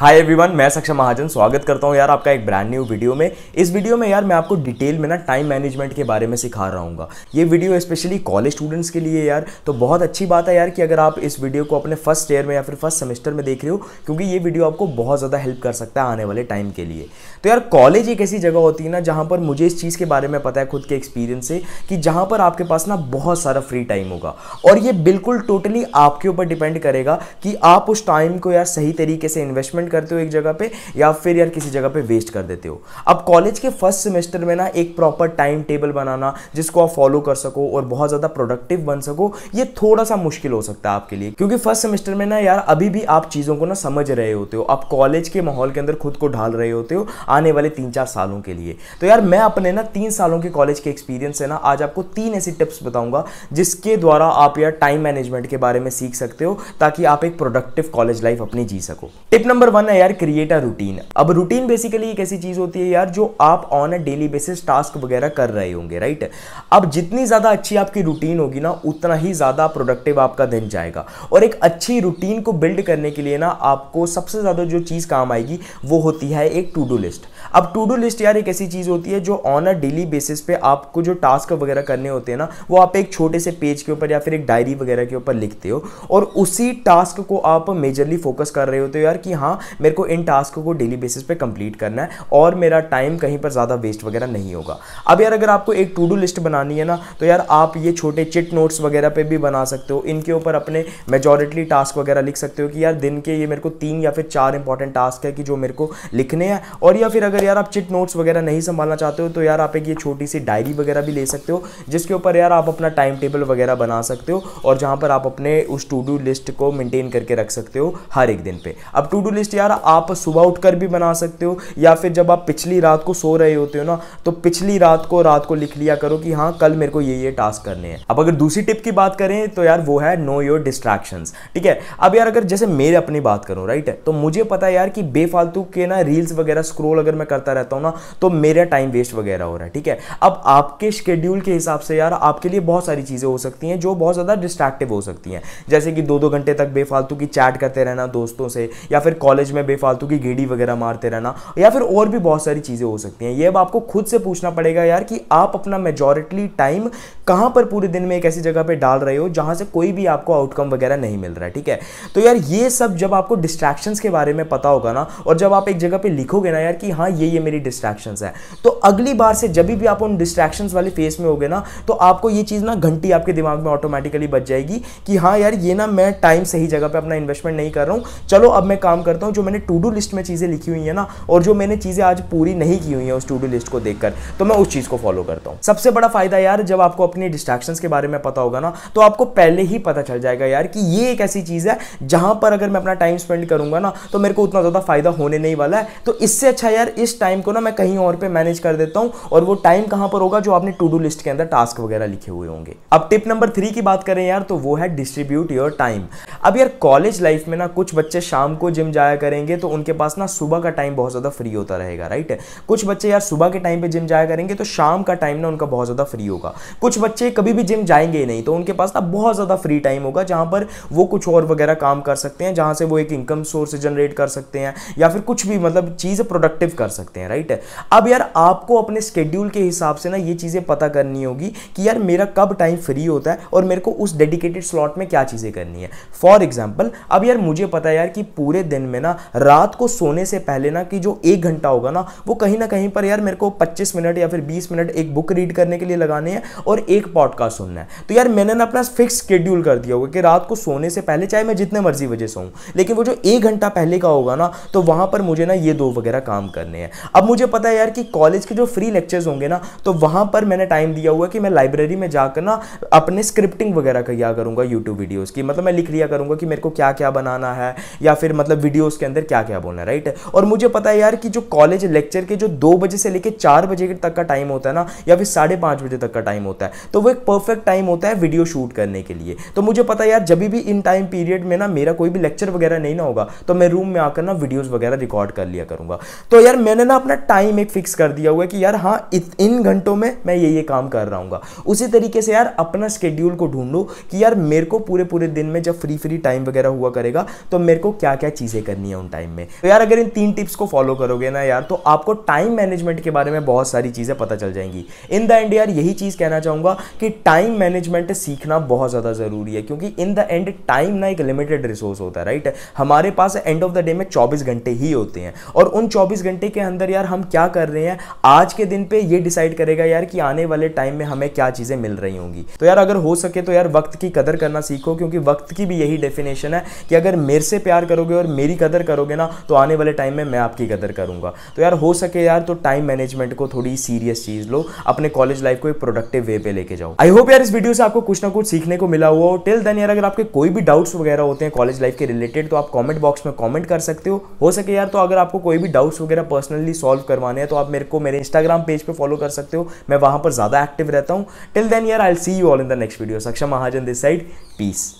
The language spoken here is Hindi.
हाय एवरीवन मैं सक्षम महाजन स्वागत करता हूँ यार आपका एक ब्रांड न्यू वीडियो में इस वीडियो में यार मैं आपको डिटेल में ना टाइम मैनेजमेंट के बारे में सिखा रहा हूँ ये वीडियो स्पेशली कॉलेज स्टूडेंट्स के लिए यार तो बहुत अच्छी बात है यार कि अगर आप इस वीडियो को अपने फर्स्ट ईयर में या फिर फर्स्ट सेमेस्टर में देख रहे हो क्योंकि ये वीडियो आपको बहुत ज़्यादा हेल्प कर सकता है आने वाले टाइम के लिए तो यार कॉलेज एक ऐसी जगह होती है ना जहाँ पर मुझे इस चीज़ के बारे में पता है खुद के एक्सपीरियंस से कि जहाँ पर आपके पास ना बहुत सारा फ्री टाइम होगा और ये बिल्कुल टोटली आपके ऊपर डिपेंड करेगा कि आप उस टाइम को यार सही तरीके से इन्वेस्टमेंट स्पेंड करते हो एक जगह पे या फिर यार किसी जगह पे वेस्ट कर देते हो अब कॉलेज के फर्स्ट सेमेस्टर में ना एक प्रॉपर टाइम टेबल बनाना जिसको आप फॉलो कर सको और बहुत ज़्यादा प्रोडक्टिव बन सको ये थोड़ा सा मुश्किल हो सकता है आपके लिए क्योंकि फर्स्ट सेमेस्टर में ना यार अभी भी आप चीज़ों को ना समझ रहे होते हो आप कॉलेज के माहौल के अंदर खुद को ढाल रहे होते हो आने वाले तीन चार सालों के लिए तो यार मैं अपने ना तीन सालों के कॉलेज के एक्सपीरियंस है ना आज आपको तीन ऐसी टिप्स बताऊंगा जिसके द्वारा आप यार टाइम मैनेजमेंट के बारे में सीख सकते हो ताकि आप एक प्रोडक्टिव कॉलेज लाइफ अपनी जी सको टिप नंबर वन वन है यार क्रिएट अ रूटीन अब रूटीन बेसिकली एक ऐसी चीज होती है यार जो आप on a daily basis task वगैरह कर रहे होंगे राइट अब जितनी ज्यादा अच्छी आपकी रूटीन होगी ना उतना ही ज्यादा प्रोडक्टिव आपका दिन जाएगा और एक अच्छी रूटीन को बिल्ड करने के लिए ना आपको सबसे ज्यादा जो चीज काम आएगी वो होती है एक टू डू लिस्ट अब टू डू लिस्ट यार एक ऐसी चीज़ होती है जो ऑन अ डेली बेसिस पे आपको जो टास्क वगैरह करने होते हैं ना वो आप एक छोटे से पेज के ऊपर या फिर एक डायरी वगैरह के ऊपर लिखते हो और उसी टास्क को आप मेजरली फोकस कर रहे होते हो यार कि हाँ मेरे को इन टास्क को डेली बेसिस पे कंप्लीट करना है और मेरा टाइम कहीं पर ज़्यादा वेस्ट वगैरह नहीं होगा अब यार अगर आपको एक टू डू लिस्ट बनानी है ना तो यार आप ये छोटे चिट नोट्स वगैरह पर भी बना सकते हो इनके ऊपर अपने मेजोरिटली टास्क वगैरह लिख सकते हो कि यार दिन के ये मेरे को तीन या फिर चार इंपॉर्टेंट टास्क है कि जो मेरे को लिखने हैं और या फिर अगर अगर यार आप चिट नोट्स वगैरह नहीं संभालना चाहते हो तो यार आप एक ये छोटी सी डायरी वगैरह भी ले सकते हो जिसके ऊपर यार आप अपना टाइम टेबल वगैरह बना सकते हो और जहाँ पर आप अपने उस टू डू लिस्ट को मेंटेन करके रख सकते हो हर एक दिन पे अब टू डू लिस्ट यार आप सुबह उठकर भी बना सकते हो या फिर जब आप पिछली रात को सो रहे होते हो ना तो पिछली रात को रात को लिख लिया करो कि हाँ कल मेरे को ये ये टास्क करने हैं अब अगर दूसरी टिप की बात करें तो यार वो है नो योर डिस्ट्रैक्शन ठीक है अब यार अगर जैसे मेरे अपनी बात करूँ राइट है तो मुझे पता है यार कि बेफालतू के ना रील्स वगैरह स्क्रोल अगर मैं करता रहता हूँ ना तो मेरा टाइम वेस्ट वगैरह हो रहा है ठीक है अब आपके शेड्यूल के हिसाब से यार आपके लिए बहुत सारी चीज़ें हो सकती हैं जो बहुत ज़्यादा डिस्ट्रैक्टिव हो सकती हैं जैसे कि दो दो घंटे तक बेफालतू की चैट करते रहना दोस्तों से या फिर कॉलेज में बेफालतू की गेड़ी वगैरह मारते रहना या फिर और भी बहुत सारी चीज़ें हो सकती हैं ये अब आपको खुद से पूछना पड़ेगा यार कि आप अपना मेजोरिटी टाइम कहाँ पर पूरे दिन में एक ऐसी जगह पर डाल रहे हो जहाँ से कोई भी आपको आउटकम वगैरह नहीं मिल रहा है ठीक है तो यार ये सब जब आपको डिस्ट्रैक्शंस के बारे में पता होगा ना और जब आप एक जगह पे लिखोगे ना यार कि हाँ ये ये मेरी डिस्ट्रैक्शन है तो अगली बार से जब भी आप उन डिस्ट्रैक्शन वाले फेस में हो ना तो आपको ये चीज़ ना घंटी आपके दिमाग में ऑटोमेटिकली बच जाएगी कि हाँ यार ये ना मैं टाइम सही जगह पर अपना इन्वेस्टमेंट नहीं कर रहा हूँ चलो अब मैं काम करता हूँ जो मैंने टू डू लिस्ट में चीज़ें लिखी हुई है ना और जो मैंने चीज़ें आज पूरी नहीं की हुई है उस टू डू लिस्ट को देखकर तो मैं उस चीज़ को फॉलो करता हूँ सबसे बड़ा फायदा यार जब आपको अपनी डिस्ट्रैक्शन के बारे में पता होगा ना तो आपको पहले ही पता चल जाएगा यार कि ये एक ऐसी चीज़ है जहां पर अगर मैं अपना टाइम स्पेंड करूंगा ना तो मेरे को उतना ज़्यादा फायदा होने नहीं वाला है तो इससे अच्छा यार इस इस टाइम को ना मैं कहीं और पे मैनेज कर देता हूँ और वो टाइम कहाँ पर होगा जो आपने टू डू लिस्ट के अंदर टास्क वगैरह लिखे हुए होंगे अब टिप नंबर थ्री की बात करें यार तो वो है डिस्ट्रीब्यूट योर टाइम अब यार कॉलेज लाइफ में ना कुछ बच्चे शाम को जिम जाया करेंगे तो उनके पास ना सुबह का टाइम बहुत ज़्यादा फ्री होता रहेगा राइट कुछ बच्चे यार सुबह के टाइम पर जिम जाया करेंगे तो शाम का टाइम ना उनका बहुत ज़्यादा फ्री होगा कुछ बच्चे कभी भी जिम जाएंगे ही नहीं तो उनके पास ना बहुत ज़्यादा फ्री टाइम होगा जहाँ पर वो कुछ और वगैरह काम कर सकते हैं जहाँ से वो एक इनकम सोर्स जनरेट कर सकते हैं या फिर कुछ भी मतलब चीज़ प्रोडक्टिव कर सकते सकते हैं राइट है अब यार आपको अपने स्केड्यूल के हिसाब से ना ये चीज़ें पता करनी होगी कि यार मेरा कब टाइम फ्री होता है और मेरे को उस डेडिकेटेड स्लॉट में क्या चीज़ें करनी है फॉर एग्जाम्पल अब यार मुझे पता है यार कि पूरे दिन में ना रात को सोने से पहले ना कि जो एक घंटा होगा ना वो कहीं ना कहीं पर यार मेरे को पच्चीस मिनट या फिर बीस मिनट एक बुक रीड करने के लिए लगाने हैं और एक पॉडकास्ट सुनना है तो यार मैंने ना अपना फिक्स स्केड्यूल कर दिया होगा कि रात को सोने से पहले चाहे मैं जितने मर्जी वजह से हूँ लेकिन वो जो एक घंटा पहले का होगा ना तो वहाँ पर मुझे ना ये दो वगैरह काम करने हैं है अब मुझे पता है यार कि कॉलेज के जो फ्री लेक्चर्स होंगे ना तो वहाँ पर मैंने टाइम दिया हुआ कि मैं लाइब्रेरी में जाकर ना अपने स्क्रिप्टिंग वगैरह किया करूँगा यूट्यूब वीडियोज़ की मतलब मैं लिख लिया करूँगा कि मेरे को क्या क्या बनाना है या फिर मतलब वीडियोज़ के अंदर क्या क्या बोलना राइट और मुझे पता है यार कि जो कॉलेज लेक्चर के जो दो बजे से लेकर चार बजे तक का टाइम होता है ना या फिर साढ़े पाँच बजे तक का टाइम होता है तो वो एक परफेक्ट टाइम होता है वीडियो शूट करने के लिए तो मुझे पता है यार जब भी इन टाइम पीरियड में ना मेरा कोई भी लेक्चर वगैरह नहीं ना होगा तो मैं रूम में आकर ना वीडियोज़ वगैरह रिकॉर्ड कर लिया करूँगा तो यार मैंने मैंने ना अपना टाइम एक फिक्स कर दिया हुआ है कि यार हाँ इन घंटों में मैं ये ये काम कर रहा हूँ उसी तरीके से यार अपना स्केड्यूल को ढूंढो कि यार मेरे को पूरे पूरे दिन में जब फ्री फ्री टाइम वगैरह हुआ करेगा तो मेरे को क्या क्या चीज़ें करनी है उन टाइम में तो यार अगर इन तीन टिप्स को फॉलो करोगे ना यार तो आपको टाइम मैनेजमेंट के बारे में बहुत सारी चीज़ें पता चल जाएंगी इन द एंड यार यही चीज़ कहना चाहूँगा कि टाइम मैनेजमेंट सीखना बहुत ज़्यादा ज़रूरी है क्योंकि इन द एंड टाइम ना एक लिमिटेड रिसोर्स होता है राइट हमारे पास एंड ऑफ द डे में चौबीस घंटे ही होते हैं और उन चौबीस घंटे के के अंदर यार हम क्या कर रहे हैं आज के दिन पे ये डिसाइड करेगा यार कि आने वाले टाइम में हमें क्या चीज़ें मिल रही होंगी तो यार अगर हो सके तो यार वक्त की कदर करना सीखो क्योंकि वक्त की भी यही डेफिनेशन है कि अगर मेरे से प्यार करोगे और मेरी कदर करोगे ना तो आने वाले टाइम में मैं आपकी कदर करूंगा तो यार हो सके यार तो टाइम मैनेजमेंट को थोड़ी सीरियस चीज़ लो अपने कॉलेज लाइफ को एक प्रोडक्टिव वे पे लेके जाओ आई होप यार इस वीडियो से आपको कुछ ना कुछ सीखने को मिला हुआ टिल देन यार अगर आपके कोई भी डाउट्स वगैरह होते हैं कॉलेज लाइफ के रिलेटेड तो आप कॉमेंट बॉक्स में कॉमेंट कर सकते हो हो सके यार तो अगर आपको कोई भी डाउट्स वगैरह पर्सनल पर्सनली सॉल्व करवाने हैं तो आप मेरे को मेरे इंस्टाग्राम पेज पे फॉलो कर सकते हो मैं वहां पर ज़्यादा एक्टिव रहता हूं टिल देन यार I see you all in the next video Saksham Mahajan this side piece